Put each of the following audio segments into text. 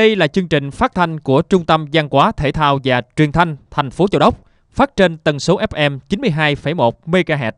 Đây là chương trình phát thanh của Trung tâm Giang hóa Thể thao và Truyền thanh thành phố Châu Đốc, phát trên tần số FM 92,1 MHz.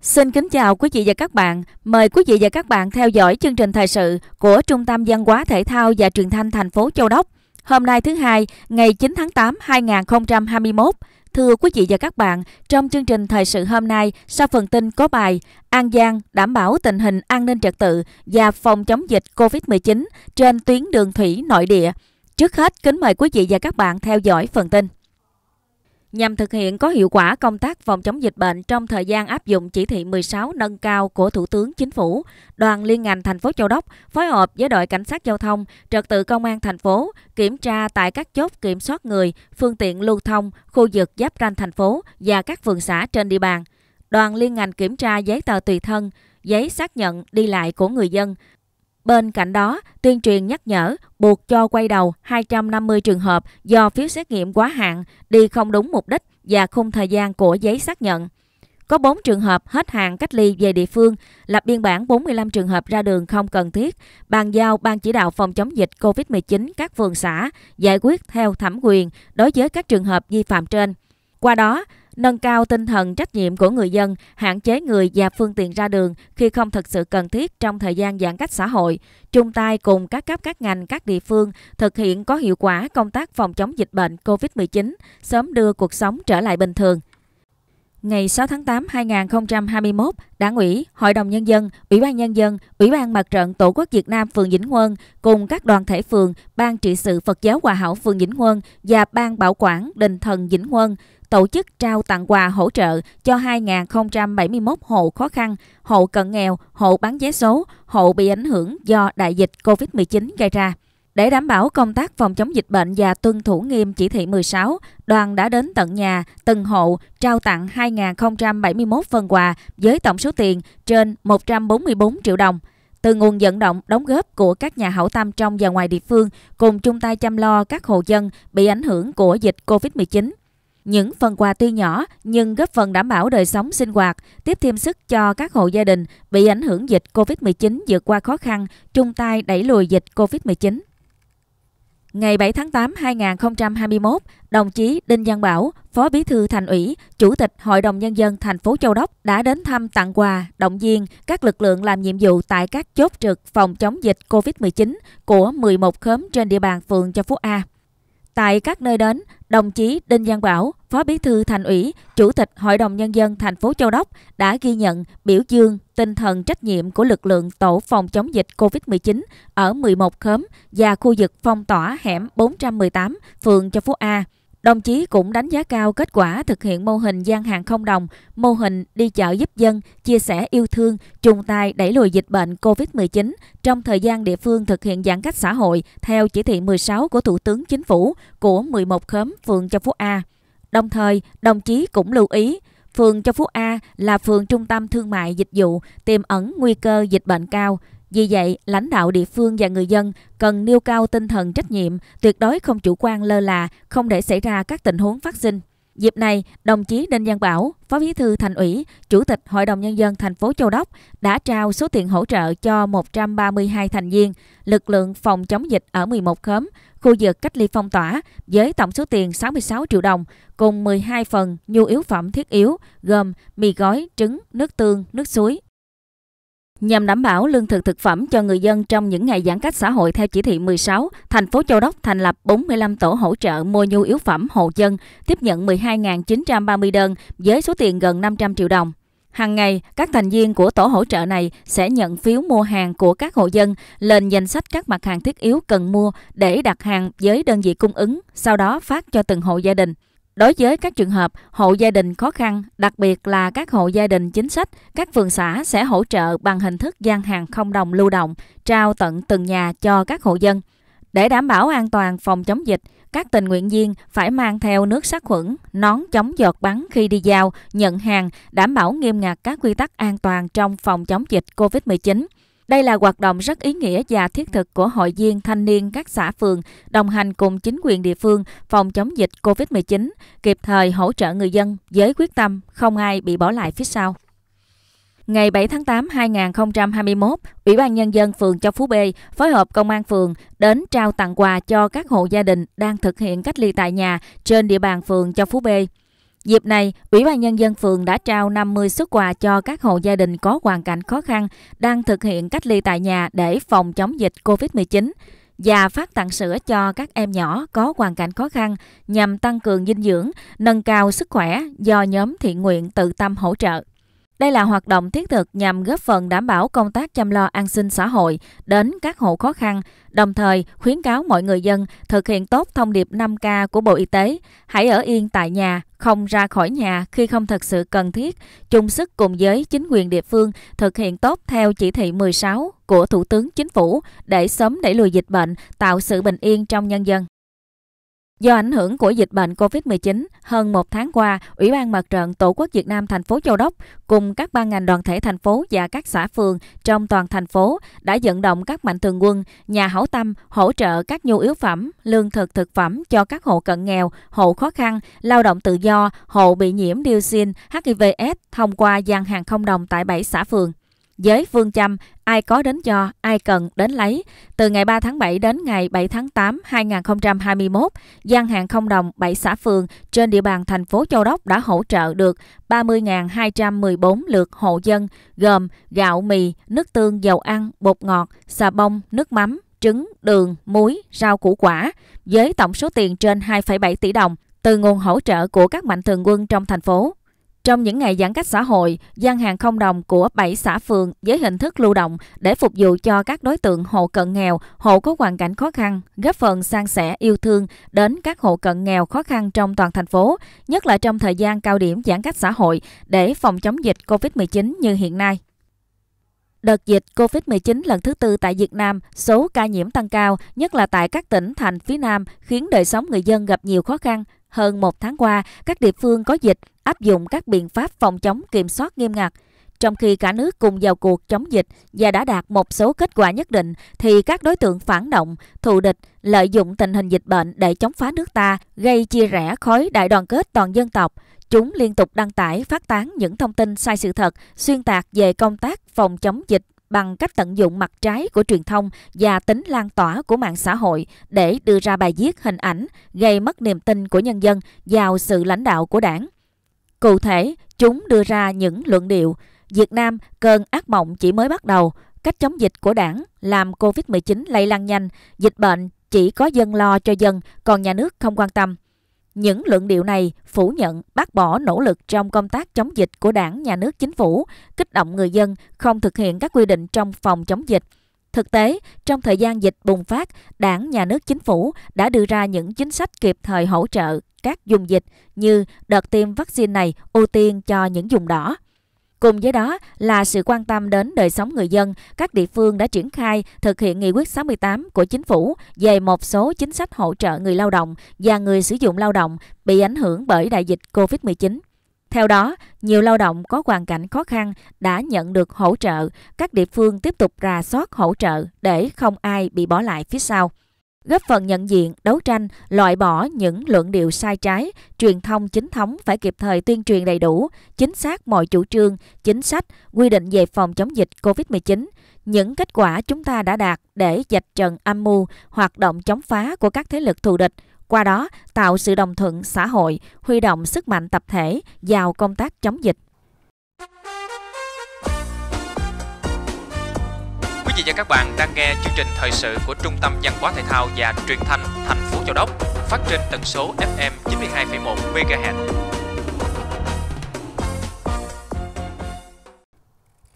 Xin kính chào quý vị và các bạn. Mời quý vị và các bạn theo dõi chương trình thời sự của Trung tâm Văn hóa Thể thao và Truyền thanh thành phố Châu Đốc Hôm nay thứ hai, ngày 9 tháng 8 2021, Thưa quý vị và các bạn, trong chương trình thời sự hôm nay, sau phần tin có bài An Giang đảm bảo tình hình an ninh trật tự và phòng chống dịch COVID-19 trên tuyến đường thủy nội địa. Trước hết, kính mời quý vị và các bạn theo dõi phần tin nhằm thực hiện có hiệu quả công tác phòng chống dịch bệnh trong thời gian áp dụng chỉ thị 16 nâng cao của Thủ tướng Chính phủ, đoàn liên ngành thành phố Châu Đốc phối hợp với đội cảnh sát giao thông, trật tự công an thành phố kiểm tra tại các chốt kiểm soát người, phương tiện lưu thông, khu vực giáp ranh thành phố và các phường xã trên địa bàn. Đoàn liên ngành kiểm tra giấy tờ tùy thân, giấy xác nhận đi lại của người dân, Bên cạnh đó, tuyên truyền nhắc nhở buộc cho quay đầu 250 trường hợp do phiếu xét nghiệm quá hạn, đi không đúng mục đích và khung thời gian của giấy xác nhận. Có 4 trường hợp hết hạn cách ly về địa phương, lập biên bản 45 trường hợp ra đường không cần thiết, bàn giao Ban chỉ đạo phòng chống dịch COVID-19 các phường xã giải quyết theo thẩm quyền đối với các trường hợp vi phạm trên. Qua đó, nâng cao tinh thần trách nhiệm của người dân, hạn chế người và phương tiện ra đường khi không thật sự cần thiết trong thời gian giãn cách xã hội, chung tay cùng các cấp các ngành, các địa phương thực hiện có hiệu quả công tác phòng chống dịch bệnh COVID-19, sớm đưa cuộc sống trở lại bình thường. Ngày 6 tháng 8 2021, Đảng ủy, Hội đồng Nhân dân, Ủy ban Nhân dân, Ủy ban Mặt trận Tổ quốc Việt Nam phường Vĩnh Huân cùng các đoàn thể phường, Ban trị sự Phật giáo Hòa hảo phường Vĩnh Huân và Ban bảo quản Đình thần Vĩnh Huân tổ chức trao tặng quà hỗ trợ cho 2.071 hộ khó khăn, hộ cận nghèo, hộ bán vé số, hộ bị ảnh hưởng do đại dịch COVID-19 gây ra. Để đảm bảo công tác phòng chống dịch bệnh và tuân thủ nghiêm chỉ thị 16, đoàn đã đến tận nhà, từng hộ, trao tặng 2.071 phần quà với tổng số tiền trên 144 triệu đồng. Từ nguồn vận động đóng góp của các nhà hảo tâm trong và ngoài địa phương cùng chung tay chăm lo các hộ dân bị ảnh hưởng của dịch COVID-19. Những phần quà tuy nhỏ nhưng góp phần đảm bảo đời sống sinh hoạt, tiếp thêm sức cho các hộ gia đình bị ảnh hưởng dịch COVID-19 vượt qua khó khăn, chung tay đẩy lùi dịch COVID-19. Ngày 7 tháng 8 2021, đồng chí Đinh Văn Bảo, Phó Bí thư Thành ủy, Chủ tịch Hội đồng nhân dân thành phố Châu Đốc đã đến thăm tặng quà, động viên các lực lượng làm nhiệm vụ tại các chốt trực phòng chống dịch COVID-19 của 11 khóm trên địa bàn phường Châu Phú A. Tại các nơi đến, đồng chí Đinh Giang Bảo, Phó Bí thư Thành ủy, Chủ tịch Hội đồng Nhân dân thành phố Châu Đốc đã ghi nhận biểu dương tinh thần trách nhiệm của lực lượng tổ phòng chống dịch COVID-19 ở 11 khóm và khu vực phong tỏa hẻm 418, phường Châu Phú A. Đồng chí cũng đánh giá cao kết quả thực hiện mô hình gian hàng không đồng, mô hình đi chợ giúp dân, chia sẻ yêu thương, chung tay đẩy lùi dịch bệnh COVID-19 trong thời gian địa phương thực hiện giãn cách xã hội theo chỉ thị 16 của Thủ tướng Chính phủ của 11 khóm phường Châu Phú A. Đồng thời, đồng chí cũng lưu ý, phường Châu Phú A là phường trung tâm thương mại dịch vụ, tiềm ẩn nguy cơ dịch bệnh cao – vì vậy, lãnh đạo địa phương và người dân cần nêu cao tinh thần trách nhiệm, tuyệt đối không chủ quan lơ là, không để xảy ra các tình huống phát sinh. Dịp này, đồng chí Đinh Văn Bảo, Phó Bí thư Thành ủy, Chủ tịch Hội đồng nhân dân thành phố Châu Đốc đã trao số tiền hỗ trợ cho 132 thành viên lực lượng phòng chống dịch ở 11 khóm, khu vực cách ly phong tỏa với tổng số tiền 66 triệu đồng cùng 12 phần nhu yếu phẩm thiết yếu gồm mì gói, trứng, nước tương, nước suối, Nhằm đảm bảo lương thực thực phẩm cho người dân trong những ngày giãn cách xã hội theo chỉ thị 16, thành phố Châu Đốc thành lập 45 tổ hỗ trợ mua nhu yếu phẩm hộ dân, tiếp nhận 12.930 đơn với số tiền gần 500 triệu đồng. Hàng ngày, các thành viên của tổ hỗ trợ này sẽ nhận phiếu mua hàng của các hộ dân lên danh sách các mặt hàng thiết yếu cần mua để đặt hàng với đơn vị cung ứng, sau đó phát cho từng hộ gia đình. Đối với các trường hợp hộ gia đình khó khăn, đặc biệt là các hộ gia đình chính sách, các phường xã sẽ hỗ trợ bằng hình thức gian hàng không đồng lưu động, trao tận từng nhà cho các hộ dân. Để đảm bảo an toàn phòng chống dịch, các tình nguyện viên phải mang theo nước sát khuẩn, nón chống giọt bắn khi đi giao, nhận hàng, đảm bảo nghiêm ngặt các quy tắc an toàn trong phòng chống dịch COVID-19. Đây là hoạt động rất ý nghĩa và thiết thực của hội viên thanh niên các xã phường đồng hành cùng chính quyền địa phương phòng chống dịch COVID-19, kịp thời hỗ trợ người dân với quyết tâm không ai bị bỏ lại phía sau. Ngày 7 tháng 8 2021, Ủy ban Nhân dân phường Châu Phú B phối hợp Công an phường đến trao tặng quà cho các hộ gia đình đang thực hiện cách ly tại nhà trên địa bàn phường Châu Phú B. Dịp này, Ủy ban Nhân dân phường đã trao 50 xuất quà cho các hộ gia đình có hoàn cảnh khó khăn đang thực hiện cách ly tại nhà để phòng chống dịch COVID-19 và phát tặng sữa cho các em nhỏ có hoàn cảnh khó khăn nhằm tăng cường dinh dưỡng, nâng cao sức khỏe do nhóm thiện nguyện tự tâm hỗ trợ. Đây là hoạt động thiết thực nhằm góp phần đảm bảo công tác chăm lo an sinh xã hội đến các hộ khó khăn, đồng thời khuyến cáo mọi người dân thực hiện tốt thông điệp 5K của Bộ Y tế, hãy ở yên tại nhà, không ra khỏi nhà khi không thật sự cần thiết, chung sức cùng với chính quyền địa phương thực hiện tốt theo chỉ thị 16 của Thủ tướng Chính phủ để sớm đẩy lùi dịch bệnh, tạo sự bình yên trong nhân dân. Do ảnh hưởng của dịch bệnh COVID-19, hơn một tháng qua, Ủy ban Mặt trận Tổ quốc Việt Nam thành phố Châu Đốc cùng các ban ngành đoàn thể thành phố và các xã phường trong toàn thành phố đã vận động các mạnh thường quân, nhà hảo tâm hỗ trợ các nhu yếu phẩm, lương thực thực phẩm cho các hộ cận nghèo, hộ khó khăn, lao động tự do, hộ bị nhiễm dioxin, HIVS thông qua gian hàng không đồng tại 7 xã phường. Với phương châm ai có đến cho, ai cần đến lấy, từ ngày 3 tháng 7 đến ngày 7 tháng 8 2021, gian hàng không đồng 7 xã phường trên địa bàn thành phố Châu Đốc đã hỗ trợ được 30.214 lượt hộ dân gồm gạo mì, nước tương, dầu ăn, bột ngọt, xà bông, nước mắm, trứng, đường, muối, rau củ quả với tổng số tiền trên 2,7 tỷ đồng từ nguồn hỗ trợ của các mạnh thường quân trong thành phố. Trong những ngày giãn cách xã hội, gian hàng không đồng của 7 xã phường với hình thức lưu động để phục vụ cho các đối tượng hộ cận nghèo, hộ có hoàn cảnh khó khăn, góp phần sang sẻ yêu thương đến các hộ cận nghèo khó khăn trong toàn thành phố, nhất là trong thời gian cao điểm giãn cách xã hội để phòng chống dịch COVID-19 như hiện nay. Đợt dịch COVID-19 lần thứ tư tại Việt Nam, số ca nhiễm tăng cao, nhất là tại các tỉnh thành phía Nam, khiến đời sống người dân gặp nhiều khó khăn, hơn một tháng qua, các địa phương có dịch áp dụng các biện pháp phòng chống kiểm soát nghiêm ngặt. Trong khi cả nước cùng vào cuộc chống dịch và đã đạt một số kết quả nhất định, thì các đối tượng phản động, thù địch lợi dụng tình hình dịch bệnh để chống phá nước ta, gây chia rẽ khối đại đoàn kết toàn dân tộc. Chúng liên tục đăng tải, phát tán những thông tin sai sự thật, xuyên tạc về công tác phòng chống dịch bằng cách tận dụng mặt trái của truyền thông và tính lan tỏa của mạng xã hội để đưa ra bài viết hình ảnh gây mất niềm tin của nhân dân vào sự lãnh đạo của đảng. Cụ thể, chúng đưa ra những luận điệu Việt Nam cơn ác mộng chỉ mới bắt đầu, cách chống dịch của đảng làm COVID-19 lây lan nhanh, dịch bệnh chỉ có dân lo cho dân, còn nhà nước không quan tâm. Những luận điệu này phủ nhận, bác bỏ nỗ lực trong công tác chống dịch của đảng, nhà nước, chính phủ, kích động người dân không thực hiện các quy định trong phòng chống dịch. Thực tế, trong thời gian dịch bùng phát, đảng, nhà nước, chính phủ đã đưa ra những chính sách kịp thời hỗ trợ các dùng dịch như đợt tiêm vaccine này ưu tiên cho những dùng đỏ, Cùng với đó là sự quan tâm đến đời sống người dân, các địa phương đã triển khai thực hiện nghị quyết 68 của chính phủ về một số chính sách hỗ trợ người lao động và người sử dụng lao động bị ảnh hưởng bởi đại dịch COVID-19. Theo đó, nhiều lao động có hoàn cảnh khó khăn đã nhận được hỗ trợ, các địa phương tiếp tục rà soát hỗ trợ để không ai bị bỏ lại phía sau góp phần nhận diện, đấu tranh, loại bỏ những luận điệu sai trái, truyền thông chính thống phải kịp thời tuyên truyền đầy đủ, chính xác mọi chủ trương, chính sách, quy định về phòng chống dịch COVID-19, những kết quả chúng ta đã đạt để dạch trần âm mưu, hoạt động chống phá của các thế lực thù địch, qua đó tạo sự đồng thuận xã hội, huy động sức mạnh tập thể vào công tác chống dịch. vị và các bạn đang nghe chương trình thời sự của Trung tâm Văn hóa Thể thao và Truyền thanh thành phố Châu Đốc phát trên tần số FM 92,1 MHz.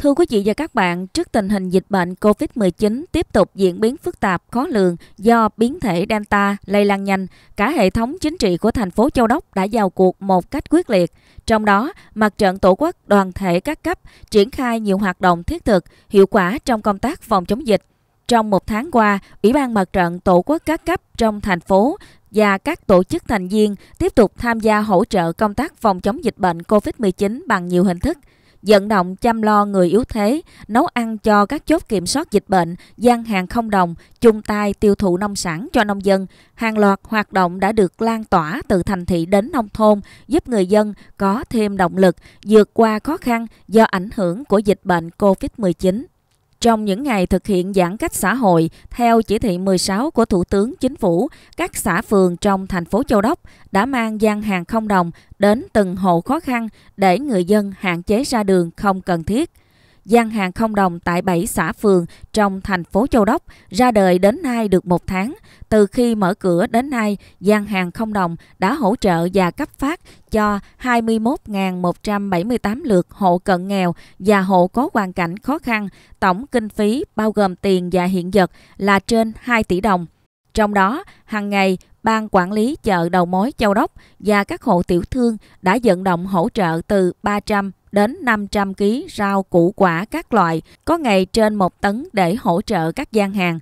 Thưa quý vị và các bạn, trước tình hình dịch bệnh COVID-19 tiếp tục diễn biến phức tạp, khó lường do biến thể Delta lây lan nhanh, cả hệ thống chính trị của thành phố Châu Đốc đã vào cuộc một cách quyết liệt. Trong đó, mặt trận tổ quốc đoàn thể các cấp triển khai nhiều hoạt động thiết thực, hiệu quả trong công tác phòng chống dịch. Trong một tháng qua, Ủy ban Mặt trận Tổ quốc các cấp trong thành phố và các tổ chức thành viên tiếp tục tham gia hỗ trợ công tác phòng chống dịch bệnh COVID-19 bằng nhiều hình thức – vận động chăm lo người yếu thế, nấu ăn cho các chốt kiểm soát dịch bệnh, gian hàng không đồng, chung tay tiêu thụ nông sản cho nông dân. Hàng loạt hoạt động đã được lan tỏa từ thành thị đến nông thôn, giúp người dân có thêm động lực vượt qua khó khăn do ảnh hưởng của dịch bệnh COVID-19. Trong những ngày thực hiện giãn cách xã hội, theo chỉ thị 16 của Thủ tướng Chính phủ, các xã phường trong thành phố Châu Đốc đã mang gian hàng không đồng đến từng hộ khó khăn để người dân hạn chế ra đường không cần thiết gian hàng không đồng tại 7 xã phường trong thành phố Châu Đốc ra đời đến nay được một tháng. Từ khi mở cửa đến nay, gian hàng không đồng đã hỗ trợ và cấp phát cho 21.178 lượt hộ cận nghèo và hộ có hoàn cảnh khó khăn. Tổng kinh phí bao gồm tiền và hiện vật là trên 2 tỷ đồng. Trong đó, hàng ngày, Ban Quản lý chợ đầu mối Châu Đốc và các hộ tiểu thương đã vận động hỗ trợ từ 300 đến 500 kg rau củ quả các loại, có ngày trên 1 tấn để hỗ trợ các gian hàng.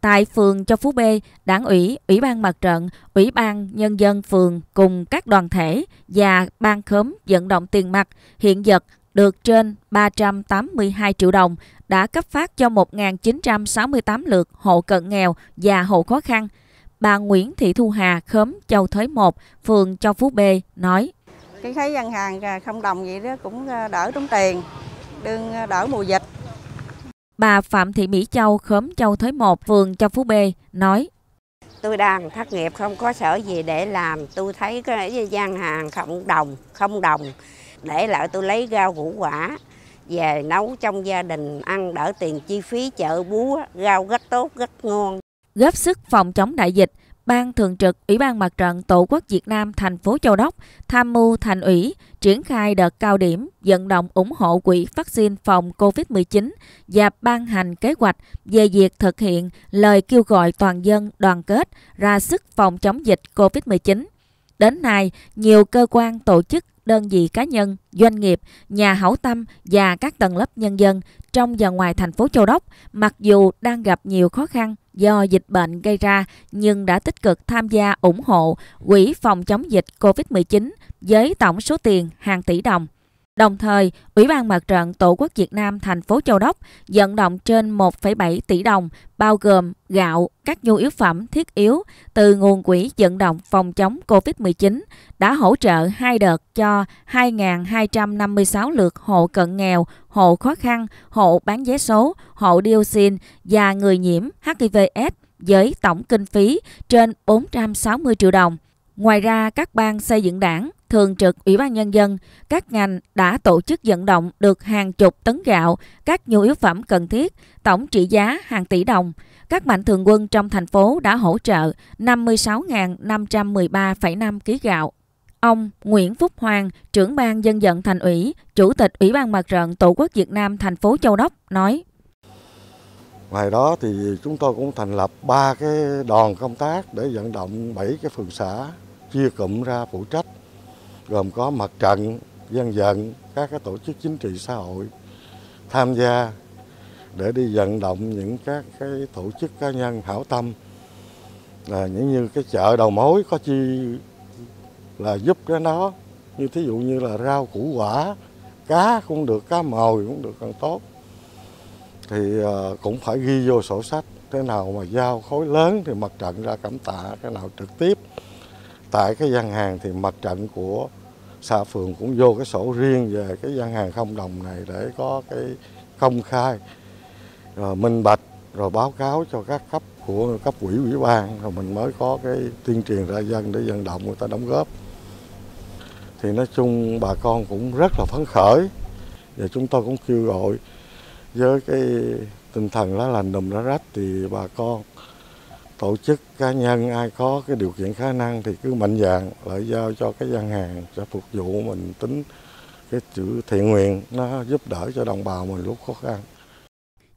Tại phường Châu Phú B, Đảng ủy, Ủy ban Mặt trận, Ủy ban Nhân dân phường cùng các đoàn thể và ban khóm vận động tiền mặt, hiện vật được trên 382 triệu đồng đã cấp phát cho 1.968 lượt hộ cận nghèo và hộ khó khăn. Bà Nguyễn Thị Thu Hà, khóm Châu Thới 1, phường Châu Phú B nói. Cái thấy ngân hàng không đồng vậy đó cũng ờ, đỡ tốn tiền, đương ờ, đỡ mùa dịch. Bà Phạm Thị Mỹ Châu, khóm Châu Thới 1, phường Châu Phú B nói. Tôi đang thất nghiệp không có sở gì để làm, tôi thấy cái gian hàng không đồng, không đồng để lại tôi lấy rau củ quả về nấu trong gia đình ăn đỡ tiền chi phí chợ búa, rau rất tốt, rất ngon. Góp sức phòng chống đại dịch, Ban Thường trực Ủy ban Mặt trận Tổ quốc Việt Nam thành phố Châu Đốc tham mưu thành ủy triển khai đợt cao điểm vận động ủng hộ quỹ vaccine phòng COVID-19 và ban hành kế hoạch về việc thực hiện lời kêu gọi toàn dân đoàn kết ra sức phòng chống dịch COVID-19. Đến nay, nhiều cơ quan tổ chức đơn vị cá nhân, doanh nghiệp, nhà hảo tâm và các tầng lớp nhân dân trong và ngoài thành phố Châu Đốc, mặc dù đang gặp nhiều khó khăn do dịch bệnh gây ra nhưng đã tích cực tham gia ủng hộ Quỹ phòng chống dịch COVID-19 với tổng số tiền hàng tỷ đồng. Đồng thời, Ủy ban Mặt trận Tổ quốc Việt Nam thành phố Châu Đốc vận động trên 1,7 tỷ đồng, bao gồm gạo, các nhu yếu phẩm thiết yếu từ nguồn quỹ vận động phòng chống COVID-19 đã hỗ trợ hai đợt cho 2.256 lượt hộ cận nghèo, hộ khó khăn, hộ bán vé số, hộ dioxin và người nhiễm HIVS với tổng kinh phí trên 460 triệu đồng. Ngoài ra, các ban xây dựng đảng, thường trực Ủy ban Nhân dân, các ngành đã tổ chức vận động được hàng chục tấn gạo, các nhu yếu phẩm cần thiết, tổng trị giá hàng tỷ đồng. Các mạnh thường quân trong thành phố đã hỗ trợ 56.513,5 kg gạo. Ông Nguyễn Phúc Hoàng, trưởng ban dân vận thành ủy, chủ tịch Ủy ban Mặt trận Tổ quốc Việt Nam thành phố Châu Đốc nói. Ngoài đó thì chúng tôi cũng thành lập ba cái đoàn công tác để vận động 7 cái phường xã chia cụm ra phụ trách gồm có mặt trận dân vận các cái tổ chức chính trị xã hội tham gia để đi vận động những các cái tổ chức cá nhân hảo tâm là những như cái chợ đầu mối có chi là giúp cái nó như thí dụ như là rau củ quả cá cũng được cá mồi cũng được càng tốt thì à, cũng phải ghi vô sổ sách thế nào mà giao khối lớn thì mặt trận ra cảm tạ cái nào trực tiếp tại cái gian hàng thì mặt trận của xã phường cũng vô cái sổ riêng về cái gian hàng không đồng này để có cái công khai rồi minh bạch rồi báo cáo cho các cấp của cấp quỹ ủy ban rồi mình mới có cái tuyên truyền ra dân để vận động người ta đóng góp thì nói chung bà con cũng rất là phấn khởi và chúng tôi cũng kêu gọi với cái tinh thần lá lành đùm lá rách thì bà con tổ chức cá nhân ai có cái điều kiện khả năng thì cứ mạnh dạng lại giao cho cái gian hàng sẽ phục vụ mình tính cái chữ thiện nguyện nó giúp đỡ cho đồng bào mình lúc khó khăn.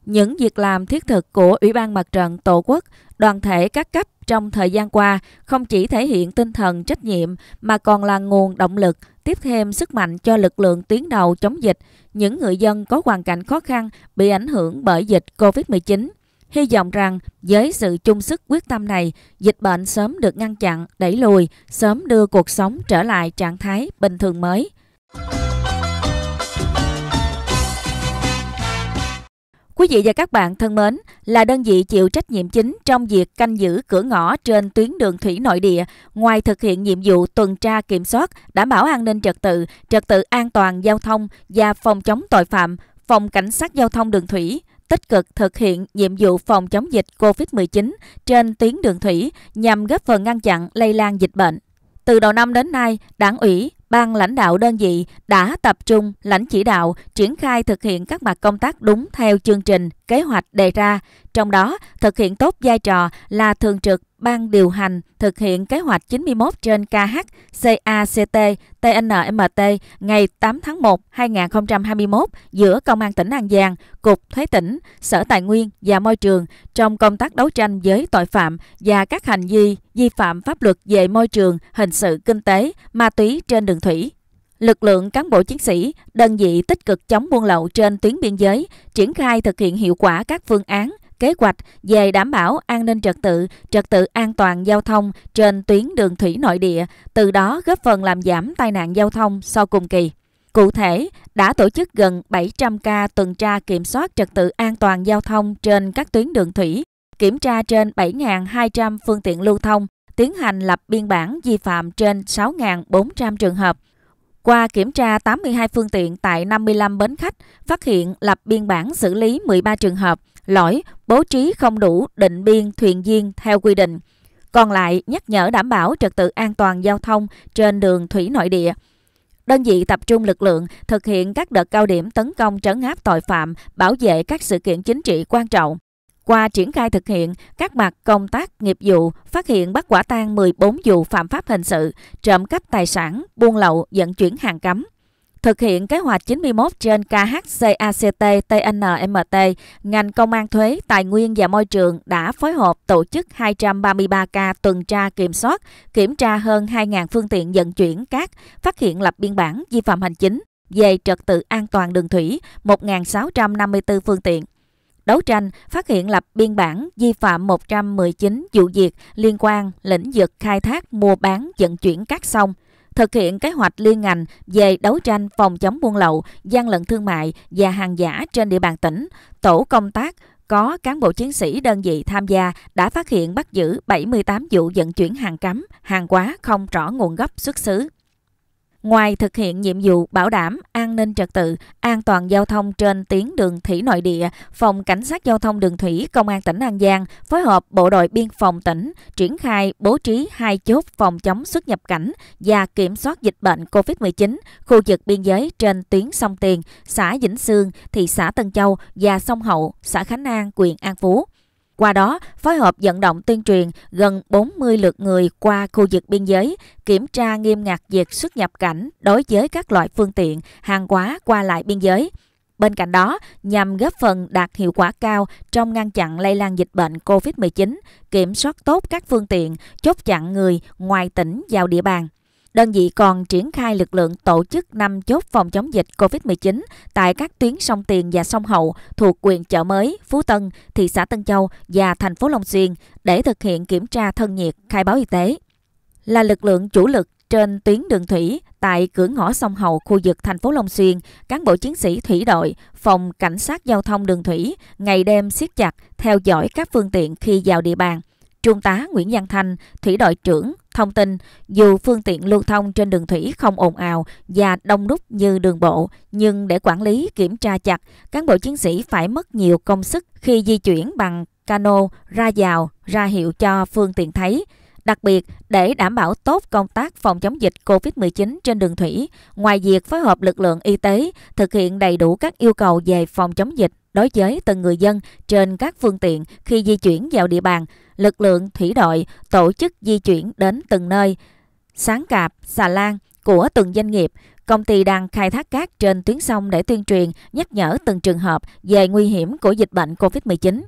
Những việc làm thiết thực của Ủy ban Mặt trận Tổ quốc, đoàn thể các cấp trong thời gian qua không chỉ thể hiện tinh thần trách nhiệm mà còn là nguồn động lực tiếp thêm sức mạnh cho lực lượng tuyến đầu chống dịch, những người dân có hoàn cảnh khó khăn bị ảnh hưởng bởi dịch COVID-19. Hy vọng rằng với sự chung sức quyết tâm này, dịch bệnh sớm được ngăn chặn, đẩy lùi, sớm đưa cuộc sống trở lại trạng thái bình thường mới. Quý vị và các bạn thân mến, là đơn vị chịu trách nhiệm chính trong việc canh giữ cửa ngõ trên tuyến đường thủy nội địa, ngoài thực hiện nhiệm vụ tuần tra kiểm soát, đảm bảo an ninh trật tự, trật tự an toàn giao thông và phòng chống tội phạm, phòng cảnh sát giao thông đường thủy, tích cực thực hiện nhiệm vụ phòng chống dịch COVID-19 trên tuyến đường thủy nhằm góp phần ngăn chặn lây lan dịch bệnh. Từ đầu năm đến nay, Đảng ủy, ban lãnh đạo đơn vị đã tập trung lãnh chỉ đạo triển khai thực hiện các mặt công tác đúng theo chương trình, kế hoạch đề ra, trong đó thực hiện tốt vai trò là thường trực ban điều hành thực hiện kế hoạch 91 trên KH CACT TNMT ngày 8 tháng 1 2021 giữa Công an tỉnh An Giang, Cục Thuế tỉnh, Sở Tài nguyên và Môi trường trong công tác đấu tranh với tội phạm và các hành vi vi phạm pháp luật về môi trường, hình sự, kinh tế, ma túy trên đường thủy lực lượng cán bộ chiến sĩ, đơn vị tích cực chống buôn lậu trên tuyến biên giới, triển khai thực hiện hiệu quả các phương án kế hoạch về đảm bảo an ninh trật tự, trật tự an toàn giao thông trên tuyến đường thủy nội địa, từ đó góp phần làm giảm tai nạn giao thông sau cùng kỳ. Cụ thể, đã tổ chức gần 700 ca tuần tra kiểm soát trật tự an toàn giao thông trên các tuyến đường thủy, kiểm tra trên 7.200 phương tiện lưu thông, tiến hành lập biên bản vi phạm trên 6.400 trường hợp. Qua kiểm tra 82 phương tiện tại 55 bến khách, phát hiện lập biên bản xử lý 13 trường hợp, lỗi bố trí không đủ định biên thuyền viên theo quy định. Còn lại nhắc nhở đảm bảo trật tự an toàn giao thông trên đường thủy nội địa. Đơn vị tập trung lực lượng thực hiện các đợt cao điểm tấn công trấn áp tội phạm, bảo vệ các sự kiện chính trị quan trọng. Qua triển khai thực hiện, các mặt công tác nghiệp vụ phát hiện bắt quả tang 14 vụ phạm pháp hình sự, trộm cắp tài sản, buôn lậu, vận chuyển hàng cấm. Thực hiện kế hoạch 91 trên KHCACT-TNMT, ngành Công an thuế, Tài nguyên và Môi trường đã phối hợp tổ chức 233 ca tuần tra kiểm soát, kiểm tra hơn 2.000 phương tiện vận chuyển cát, phát hiện lập biên bản vi phạm hành chính về trật tự an toàn đường thủy 1.654 phương tiện. Đấu tranh phát hiện lập biên bản vi phạm 119 vụ việc liên quan lĩnh vực khai thác mua bán vận chuyển cát sông – thực hiện kế hoạch liên ngành về đấu tranh phòng chống buôn lậu, gian lận thương mại và hàng giả trên địa bàn tỉnh, tổ công tác có cán bộ chiến sĩ đơn vị tham gia đã phát hiện bắt giữ 78 vụ vận chuyển hàng cấm, hàng quá không rõ nguồn gốc xuất xứ. Ngoài thực hiện nhiệm vụ bảo đảm an ninh trật tự, an toàn giao thông trên tuyến đường thủy nội địa, Phòng Cảnh sát Giao thông Đường thủy Công an tỉnh An Giang phối hợp Bộ đội Biên phòng tỉnh triển khai bố trí hai chốt phòng chống xuất nhập cảnh và kiểm soát dịch bệnh COVID-19 khu vực biên giới trên tuyến sông Tiền, xã Vĩnh Sương, thị xã Tân Châu và sông Hậu, xã Khánh An, huyện An Phú. Qua đó, phối hợp vận động tuyên truyền gần 40 lượt người qua khu vực biên giới, kiểm tra nghiêm ngặt việc xuất nhập cảnh đối với các loại phương tiện, hàng hóa qua lại biên giới. Bên cạnh đó, nhằm góp phần đạt hiệu quả cao trong ngăn chặn lây lan dịch bệnh COVID-19, kiểm soát tốt các phương tiện, chốt chặn người ngoài tỉnh vào địa bàn. Đơn vị còn triển khai lực lượng tổ chức 5 chốt phòng chống dịch COVID-19 tại các tuyến sông Tiền và sông Hậu thuộc quyền chợ mới, Phú Tân, thị xã Tân Châu và thành phố Long Xuyên để thực hiện kiểm tra thân nhiệt, khai báo y tế. Là lực lượng chủ lực trên tuyến đường thủy tại cửa ngõ sông Hậu khu vực thành phố Long Xuyên, cán bộ chiến sĩ thủy đội, phòng cảnh sát giao thông đường thủy ngày đêm siết chặt theo dõi các phương tiện khi vào địa bàn. Trung tá Nguyễn Văn Thanh, thủy đội trưởng Thông tin, dù phương tiện lưu thông trên đường thủy không ồn ào và đông đúc như đường bộ, nhưng để quản lý kiểm tra chặt, cán bộ chiến sĩ phải mất nhiều công sức khi di chuyển bằng cano ra vào, ra hiệu cho phương tiện thấy. Đặc biệt, để đảm bảo tốt công tác phòng chống dịch COVID-19 trên đường thủy, ngoài việc phối hợp lực lượng y tế thực hiện đầy đủ các yêu cầu về phòng chống dịch đối với từng người dân trên các phương tiện khi di chuyển vào địa bàn, lực lượng thủy đội tổ chức di chuyển đến từng nơi, sáng cạp, xà lan của từng doanh nghiệp. Công ty đang khai thác cát trên tuyến sông để tuyên truyền, nhắc nhở từng trường hợp về nguy hiểm của dịch bệnh COVID-19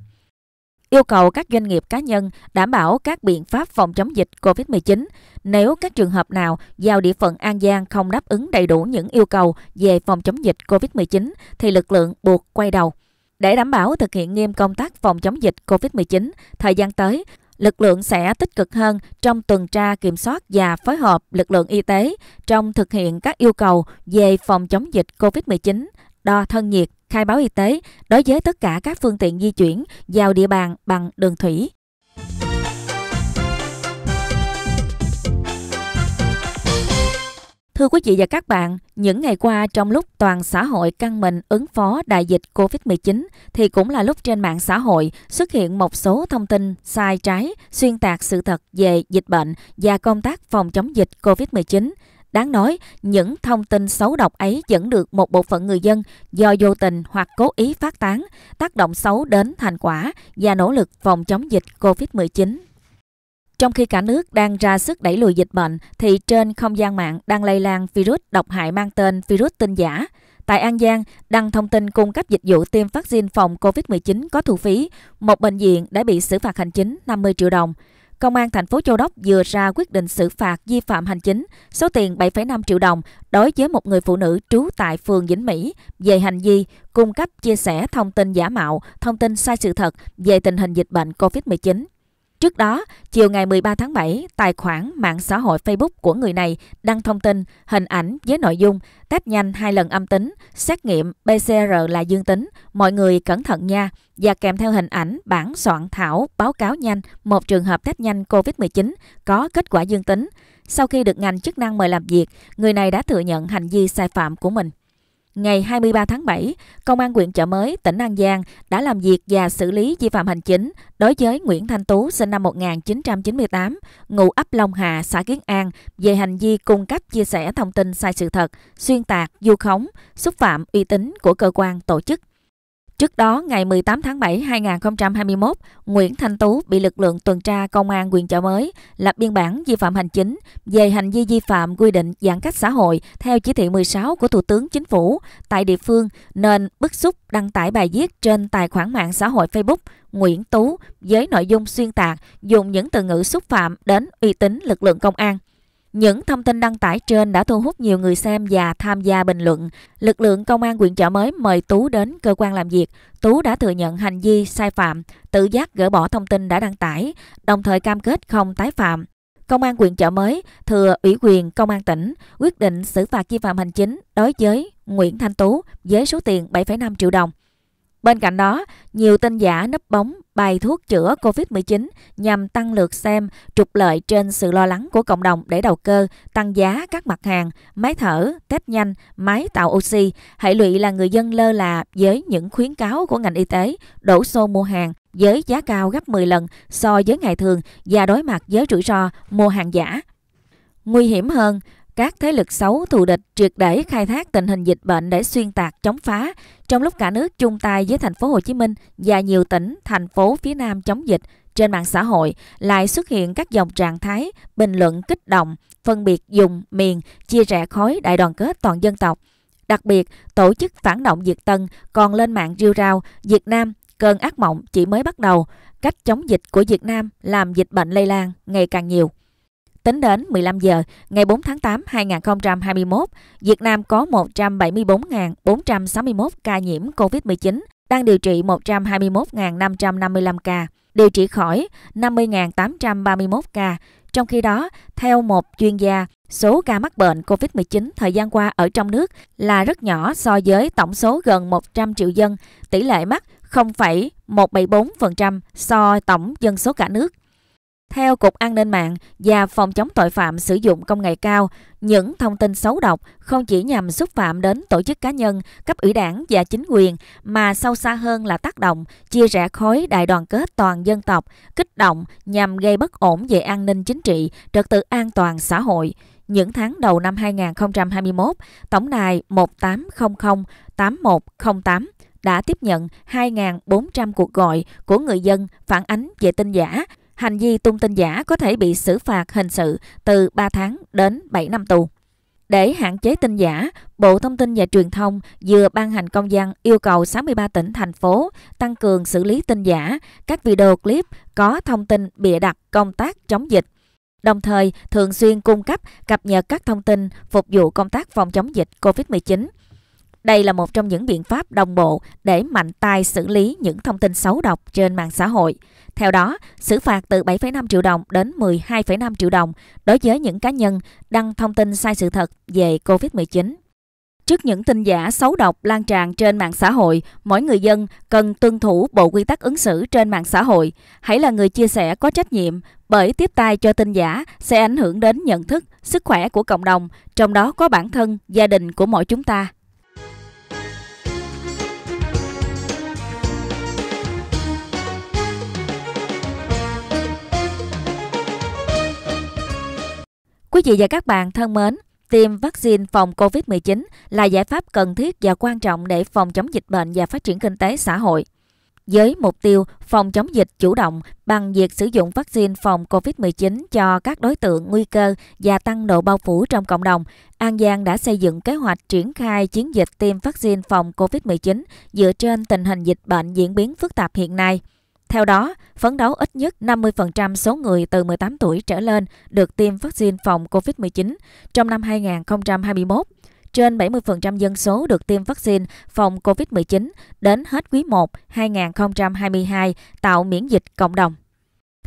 yêu cầu các doanh nghiệp cá nhân đảm bảo các biện pháp phòng chống dịch COVID-19 nếu các trường hợp nào giao địa phận An Giang không đáp ứng đầy đủ những yêu cầu về phòng chống dịch COVID-19 thì lực lượng buộc quay đầu. Để đảm bảo thực hiện nghiêm công tác phòng chống dịch COVID-19 thời gian tới, lực lượng sẽ tích cực hơn trong tuần tra kiểm soát và phối hợp lực lượng y tế trong thực hiện các yêu cầu về phòng chống dịch COVID-19, đo thân nhiệt, khai báo y tế đối với tất cả các phương tiện di chuyển vào địa bàn bằng đường thủy. Thưa quý vị và các bạn, những ngày qua trong lúc toàn xã hội căng mình ứng phó đại dịch COVID-19 thì cũng là lúc trên mạng xã hội xuất hiện một số thông tin sai trái, xuyên tạc sự thật về dịch bệnh và công tác phòng chống dịch COVID-19. Đáng nói, những thông tin xấu độc ấy vẫn được một bộ phận người dân do vô tình hoặc cố ý phát tán, tác động xấu đến thành quả và nỗ lực phòng chống dịch COVID-19. Trong khi cả nước đang ra sức đẩy lùi dịch bệnh, thì trên không gian mạng đang lây lan virus độc hại mang tên virus tin giả. Tại An Giang, đăng thông tin cung cấp dịch vụ tiêm vaccine phòng COVID-19 có thu phí, một bệnh viện đã bị xử phạt hành chính 50 triệu đồng. Công an thành phố Châu Đốc vừa ra quyết định xử phạt vi phạm hành chính số tiền 7,5 triệu đồng đối với một người phụ nữ trú tại phường Vĩnh Mỹ về hành vi cung cấp chia sẻ thông tin giả mạo, thông tin sai sự thật về tình hình dịch bệnh COVID-19. Trước đó, chiều ngày 13 tháng 7, tài khoản mạng xã hội Facebook của người này đăng thông tin, hình ảnh với nội dung test nhanh hai lần âm tính, xét nghiệm PCR là dương tính, mọi người cẩn thận nha và kèm theo hình ảnh bản soạn thảo báo cáo nhanh một trường hợp test nhanh COVID-19 có kết quả dương tính. Sau khi được ngành chức năng mời làm việc, người này đã thừa nhận hành vi sai phạm của mình. Ngày 23 tháng 7, Công an huyện Chợ Mới, tỉnh An Giang đã làm việc và xử lý vi phạm hành chính đối với Nguyễn Thanh Tú sinh năm 1998, ngụ ấp Long Hà, xã Kiến An về hành vi cung cấp chia sẻ thông tin sai sự thật, xuyên tạc, vu khống, xúc phạm uy tín của cơ quan tổ chức. Trước đó, ngày 18 tháng 7 2021, Nguyễn Thanh Tú bị lực lượng tuần tra công an quyền chợ mới lập biên bản vi phạm hành chính về hành vi vi phạm quy định giãn cách xã hội theo chỉ thị 16 của Thủ tướng Chính phủ tại địa phương nên bức xúc đăng tải bài viết trên tài khoản mạng xã hội Facebook Nguyễn Tú với nội dung xuyên tạc dùng những từ ngữ xúc phạm đến uy tín lực lượng công an. Những thông tin đăng tải trên đã thu hút nhiều người xem và tham gia bình luận. Lực lượng công an huyện chợ mới mời Tú đến cơ quan làm việc. Tú đã thừa nhận hành vi sai phạm, tự giác gỡ bỏ thông tin đã đăng tải, đồng thời cam kết không tái phạm. Công an huyện chợ mới thừa ủy quyền công an tỉnh quyết định xử phạt vi phạm hành chính đối với Nguyễn Thanh Tú với số tiền 7,5 triệu đồng. Bên cạnh đó, nhiều tin giả nấp bóng bày thuốc chữa COVID-19 nhằm tăng lượt xem, trục lợi trên sự lo lắng của cộng đồng để đầu cơ, tăng giá các mặt hàng, máy thở, test nhanh, máy tạo oxy. Hệ lụy là người dân lơ là với những khuyến cáo của ngành y tế, đổ xô mua hàng với giá cao gấp 10 lần so với ngày thường và đối mặt với rủi ro mua hàng giả. Nguy hiểm hơn, các thế lực xấu thù địch triệt để khai thác tình hình dịch bệnh để xuyên tạc chống phá, trong lúc cả nước chung tay với thành phố Hồ Chí Minh và nhiều tỉnh, thành phố phía Nam chống dịch, trên mạng xã hội lại xuất hiện các dòng trạng thái bình luận kích động, phân biệt dùng, miền, chia rẽ khối đại đoàn kết toàn dân tộc. Đặc biệt, tổ chức phản động Việt Tân còn lên mạng rêu rao Việt Nam cơn ác mộng chỉ mới bắt đầu, cách chống dịch của Việt Nam làm dịch bệnh lây lan ngày càng nhiều. Tính đến 15 giờ ngày 4 tháng 8 2021, Việt Nam có 174.461 ca nhiễm COVID-19, đang điều trị 121.555 ca, điều trị khỏi 50.831 ca. Trong khi đó, theo một chuyên gia, số ca mắc bệnh COVID-19 thời gian qua ở trong nước là rất nhỏ so với tổng số gần 100 triệu dân, tỷ lệ mắc 0,174% so tổng dân số cả nước theo Cục An ninh mạng và Phòng chống tội phạm sử dụng công nghệ cao, những thông tin xấu độc không chỉ nhằm xúc phạm đến tổ chức cá nhân, cấp ủy đảng và chính quyền, mà sâu xa hơn là tác động, chia rẽ khối đại đoàn kết toàn dân tộc, kích động nhằm gây bất ổn về an ninh chính trị, trật tự an toàn xã hội. Những tháng đầu năm 2021, tổng đài 1800 8108 đã tiếp nhận 2.400 cuộc gọi của người dân phản ánh về tin giả Hành vi tung tin giả có thể bị xử phạt hình sự từ 3 tháng đến 7 năm tù. Để hạn chế tin giả, Bộ Thông tin và Truyền thông vừa ban hành công văn yêu cầu 63 tỉnh, thành phố tăng cường xử lý tin giả, các video clip có thông tin bịa đặt công tác chống dịch, đồng thời thường xuyên cung cấp cập nhật các thông tin phục vụ công tác phòng chống dịch COVID-19 đây là một trong những biện pháp đồng bộ để mạnh tay xử lý những thông tin xấu độc trên mạng xã hội. Theo đó, xử phạt từ 7,5 triệu đồng đến 12,5 triệu đồng đối với những cá nhân đăng thông tin sai sự thật về COVID-19. Trước những tin giả xấu độc lan tràn trên mạng xã hội, mỗi người dân cần tuân thủ bộ quy tắc ứng xử trên mạng xã hội. Hãy là người chia sẻ có trách nhiệm, bởi tiếp tay cho tin giả sẽ ảnh hưởng đến nhận thức, sức khỏe của cộng đồng, trong đó có bản thân, gia đình của mỗi chúng ta. Quý vị và các bạn thân mến, tiêm vaccine phòng COVID-19 là giải pháp cần thiết và quan trọng để phòng chống dịch bệnh và phát triển kinh tế xã hội. Với mục tiêu phòng chống dịch chủ động bằng việc sử dụng vaccine phòng COVID-19 cho các đối tượng nguy cơ và tăng độ bao phủ trong cộng đồng, An Giang đã xây dựng kế hoạch triển khai chiến dịch tiêm vaccine phòng COVID-19 dựa trên tình hình dịch bệnh diễn biến phức tạp hiện nay. Theo đó, phấn đấu ít nhất 50% số người từ 18 tuổi trở lên được tiêm vaccine phòng COVID-19 trong năm 2021. Trên 70% dân số được tiêm vaccine phòng COVID-19 đến hết quý 1 2022 tạo miễn dịch cộng đồng.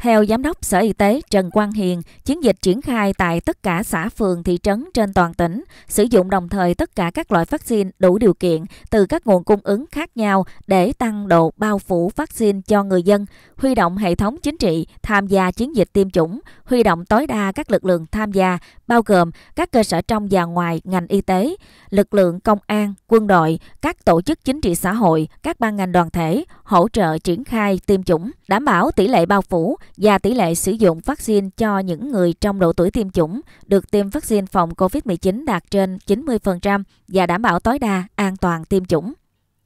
Theo Giám đốc Sở Y tế Trần Quang Hiền, chiến dịch triển khai tại tất cả xã phường thị trấn trên toàn tỉnh, sử dụng đồng thời tất cả các loại vaccine đủ điều kiện từ các nguồn cung ứng khác nhau để tăng độ bao phủ vaccine cho người dân, huy động hệ thống chính trị tham gia chiến dịch tiêm chủng, huy động tối đa các lực lượng tham gia, bao gồm các cơ sở trong và ngoài ngành y tế, lực lượng công an, quân đội, các tổ chức chính trị xã hội, các ban ngành đoàn thể, hỗ trợ triển khai tiêm chủng đảm bảo tỷ lệ bao phủ và tỷ lệ sử dụng vaccine cho những người trong độ tuổi tiêm chủng được tiêm vaccine phòng COVID-19 đạt trên 90% và đảm bảo tối đa an toàn tiêm chủng.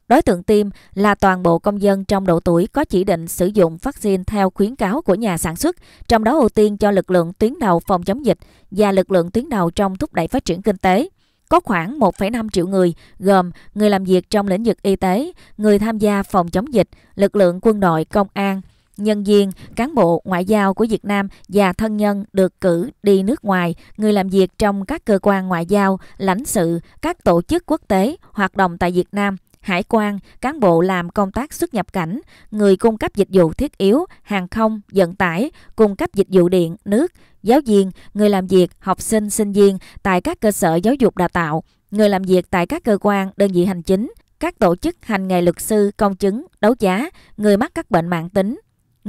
Đối tượng tiêm là toàn bộ công dân trong độ tuổi có chỉ định sử dụng vaccine theo khuyến cáo của nhà sản xuất, trong đó ưu tiên cho lực lượng tuyến đầu phòng chống dịch và lực lượng tuyến đầu trong thúc đẩy phát triển kinh tế có khoảng 1,5 triệu người, gồm người làm việc trong lĩnh vực y tế, người tham gia phòng chống dịch, lực lượng quân đội, công an, nhân viên, cán bộ ngoại giao của Việt Nam và thân nhân được cử đi nước ngoài, người làm việc trong các cơ quan ngoại giao, lãnh sự, các tổ chức quốc tế hoạt động tại Việt Nam hải quan, cán bộ làm công tác xuất nhập cảnh, người cung cấp dịch vụ thiết yếu, hàng không, vận tải, cung cấp dịch vụ điện, nước, giáo viên, người làm việc, học sinh, sinh viên tại các cơ sở giáo dục đào tạo, người làm việc tại các cơ quan, đơn vị hành chính, các tổ chức hành nghề luật sư, công chứng, đấu giá, người mắc các bệnh mạng tính,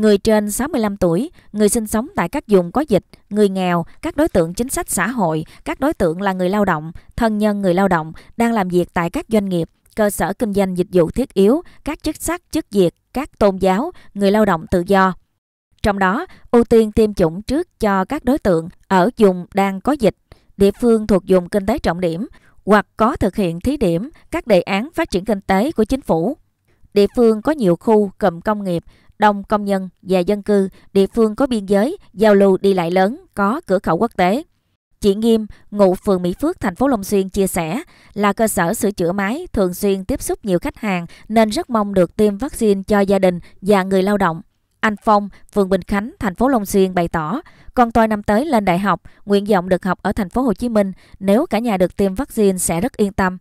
Người trên 65 tuổi, người sinh sống tại các vùng có dịch, người nghèo, các đối tượng chính sách xã hội, các đối tượng là người lao động, thân nhân người lao động đang làm việc tại các doanh nghiệp, cơ sở kinh doanh dịch vụ thiết yếu, các chức sắc, chức việc, các tôn giáo, người lao động tự do. Trong đó, ưu tiên tiêm chủng trước cho các đối tượng ở vùng đang có dịch, địa phương thuộc vùng kinh tế trọng điểm hoặc có thực hiện thí điểm các đề án phát triển kinh tế của chính phủ. Địa phương có nhiều khu cụm công nghiệp, đông công nhân và dân cư, địa phương có biên giới, giao lưu đi lại lớn, có cửa khẩu quốc tế. Chị Nghiêm, ngụ phường Mỹ Phước, thành phố Long Xuyên chia sẻ là cơ sở sửa chữa máy thường xuyên tiếp xúc nhiều khách hàng nên rất mong được tiêm vaccine cho gia đình và người lao động. Anh Phong, phường Bình Khánh, thành phố Long Xuyên bày tỏ, con tôi năm tới lên đại học, nguyện vọng được học ở thành phố Hồ Chí Minh, nếu cả nhà được tiêm vaccine sẽ rất yên tâm.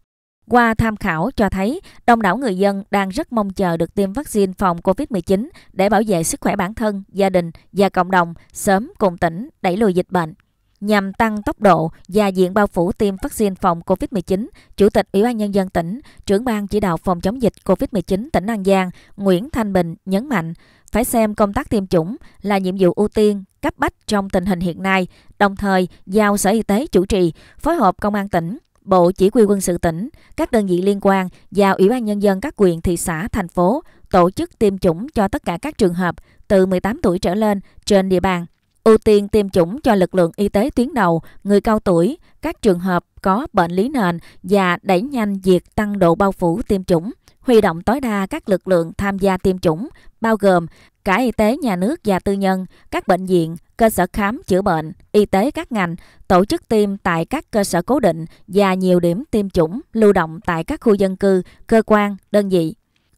Qua tham khảo cho thấy, đông đảo người dân đang rất mong chờ được tiêm vaccine phòng COVID-19 để bảo vệ sức khỏe bản thân, gia đình và cộng đồng sớm cùng tỉnh đẩy lùi dịch bệnh. Nhằm tăng tốc độ và diện bao phủ tiêm vaccine phòng COVID-19, Chủ tịch Ủy ban Nhân dân tỉnh, trưởng ban chỉ đạo phòng chống dịch COVID-19 tỉnh An Giang Nguyễn Thanh Bình nhấn mạnh, phải xem công tác tiêm chủng là nhiệm vụ ưu tiên, cấp bách trong tình hình hiện nay, đồng thời giao Sở Y tế chủ trì, phối hợp Công an tỉnh, Bộ Chỉ huy quân sự tỉnh, các đơn vị liên quan và Ủy ban Nhân dân các quyền thị xã, thành phố tổ chức tiêm chủng cho tất cả các trường hợp từ 18 tuổi trở lên trên địa bàn. Ưu tiên tiêm chủng cho lực lượng y tế tuyến đầu, người cao tuổi, các trường hợp có bệnh lý nền và đẩy nhanh việc tăng độ bao phủ tiêm chủng huy động tối đa các lực lượng tham gia tiêm chủng, bao gồm cả y tế nhà nước và tư nhân, các bệnh viện, cơ sở khám chữa bệnh, y tế các ngành, tổ chức tiêm tại các cơ sở cố định và nhiều điểm tiêm chủng lưu động tại các khu dân cư, cơ quan, đơn vị.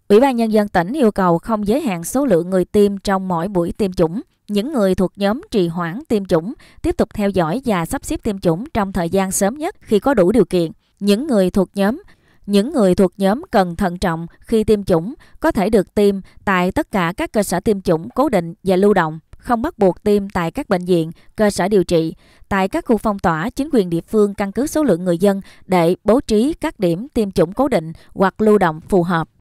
Ủy ban Nhân dân tỉnh yêu cầu không giới hạn số lượng người tiêm trong mỗi buổi tiêm chủng. Những người thuộc nhóm trì hoãn tiêm chủng tiếp tục theo dõi và sắp xếp tiêm chủng trong thời gian sớm nhất khi có đủ điều kiện. Những người thuộc nhóm những người thuộc nhóm cần thận trọng khi tiêm chủng có thể được tiêm tại tất cả các cơ sở tiêm chủng cố định và lưu động, không bắt buộc tiêm tại các bệnh viện, cơ sở điều trị, tại các khu phong tỏa, chính quyền địa phương căn cứ số lượng người dân để bố trí các điểm tiêm chủng cố định hoặc lưu động phù hợp.